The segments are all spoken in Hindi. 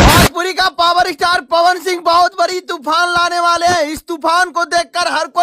भोजपुरी का पावर स्टार पवन सिंह बहुत बड़ी तूफान लाने वाले हैं इस तूफान को देखकर हर कोई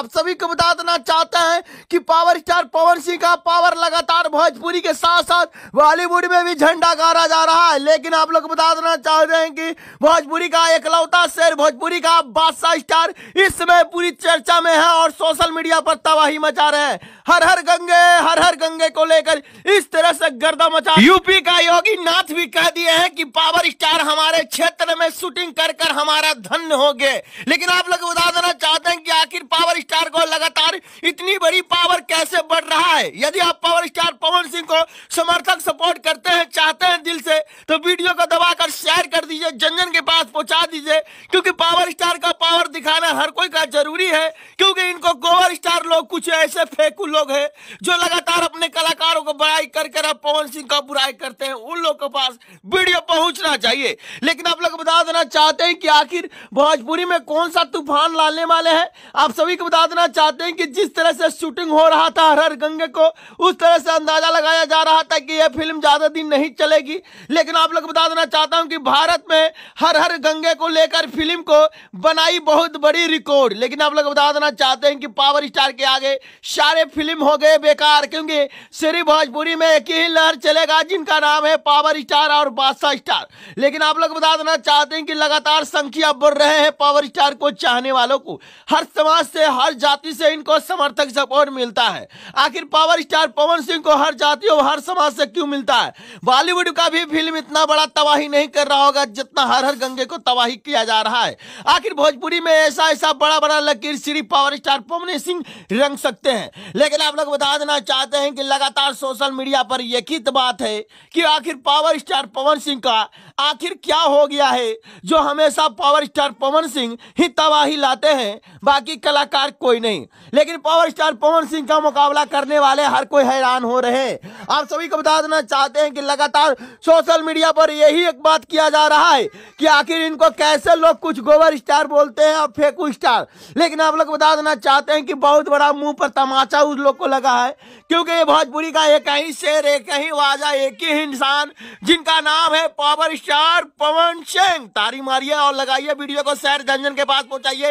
आप सभी को बता देना चाहते हैं कि पावर स्टार पवन सिंह का पावर लगातार भोजपुरी के साथ साथ बॉलीवुड में भी झंडा गाड़ा जा रहा है लेकिन आप लोग बता देना चाहते हैं कि भोजपुरी का एकलौता शेर भोजपुरी का बादशाह स्टार इस समय पूरी चर्चा में है और सोशल मीडिया पर तबाही मचा रहे हैं हर हर गंगे हर हर गंगे को लेकर इस तरह से गर्दा मचा यूपी का योगी नाथ भी कह दिए हैं कि पावर स्टार हमारे क्षेत्र में शूटिंग कर कर हमारा धन्य हो गए लेकिन आप लोग बता देना चाहते हैं कि आखिर पावर स्टार को लगातार इतनी बड़ी पावर कैसे बढ़ रहा है यदि आप पावर स्टार पवन सिंह को समर्थक सपोर्ट करते हैं चाहते हैं दिल से तो वीडियो को दबाकर शेयर कर दीजिए जन जन के पास पहुंचा दीजिए क्योंकि पावर स्टार का पावर दिखाना हर कोई का जरूरी है क्योंकि इनको गोवर स्टार लोग कुछ ऐसे फेकू लोग हैं जो लगातार अपने कलाकारों को बुराई कर कर पवन सिंह का बुराई करते हैं उन लोग के पास वीडियो पहुंचना चाहिए लेकिन आप लोग बता देना चाहते हैं कि आखिर भोजपुरी में कौन सा तूफान लाने वाले हैं आप सभी को बता देना चाहते हैं कि जिस तरह से शूटिंग हो रहा था हर हर गंगे को उस तरह से अंदाजा लगाया जा रहा था कि यह फिल्म ज्यादा दिन नहीं चलेगी लेकिन आप लोग बता देना चाहता हूँ कि भारत में हर हर गंगे को लेकर फिल्म को बनाई बहुत बड़ी रिकॉर्ड लेकिन आप लोग बता देना चाहते हैं कि पावर स्टार के आगे सारे फिल्म हो गए बेकार क्योंकि श्री भोजपुरी में एक ही लहर चलेगा जिनका नाम है पावर स्टार और बादशाह स्टार लेकिन आप लोग बता देना चाहते हैं कि लगातार संख्या बढ़ रहे हैं पावर स्टार को चाहने वालों को हर समाज से हर जाति से इनको समर्थक सपोर्ट मिलता है आखिर पावर स्टार पवन सिंह को हर जाति और हर समाज से क्यों मिलता है बॉलीवुड का भी फिल्म इतना बड़ा तबाही नहीं कर रहा होगा जितना हर हर गंगे को तबाही किया जा रहा है आखिर भोजपुरी में ऐसा ऐसा बड़ा बड़ा लकीर श्री पावर स्टार पवन सिंह रंग सकते हैं लेकिन आप लोग बता देना चाहते हैं कि लगातार सोशल मीडिया पर यकित बात है कि आखिर पावर स्टार पवन सिंह का आखिर क्या हो गया है जो हमेशा पावर स्टार पवन सिंह ही तबाही लाते हैं बाकी कलाकार कोई नहीं लेकिन पावर स्टार पवन सिंह का मुकाबला करने वाले हर कोई हैरान हो रहे हैं आप सभी को बता देना चाहते हैं कि लगातार सोशल मीडिया पर यही एक बात किया जा रहा है कि आखिर इनको कैसे लोग कुछ गोबर स्टार बोलते हैं और फेकू स्टार लेकिन आप लोग बता देना चाहते हैं कि बहुत बड़ा मुंह पर तमाचा उस लोग को लगा है क्योंकि ये भोजपुरी का एक ही शेर एक ही वाजा एक ही इंसान जिनका नाम है power star star Pawan Singh तारी मारिए और लगाइए वीडियो को शेयर जंजन के पास पहुंचाइए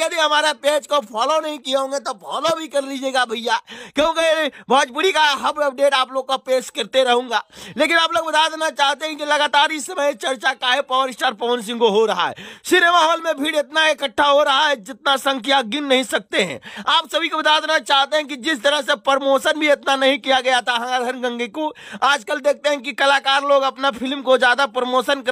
यदि हमारा पेज को फॉलो नहीं किए होंगे तो फॉलो भी कर लीजिएगा भैया क्योंकि भोजपुरी का हब अपडेट आप लोग का पेश करते रहूंगा लेकिन आप लोग बता देना चाहते हैं कि लगातार इस समय चर्चा का है पावर स्टार पवन सिंह को हो रहा है सिनेमा हॉल में भीड़ इतना इकट्ठा हो रहा है जितना संख्या गिन नहीं सकते हैं आप सभी को बता देना चाहते हैं कि जिस तरह से प्रमोशन भी इतना नहीं किया गया था हर गंगे को आजकल देखते हैं कि कलाकार लोग अपना फिल्म को ज्यादा प्रमोशन se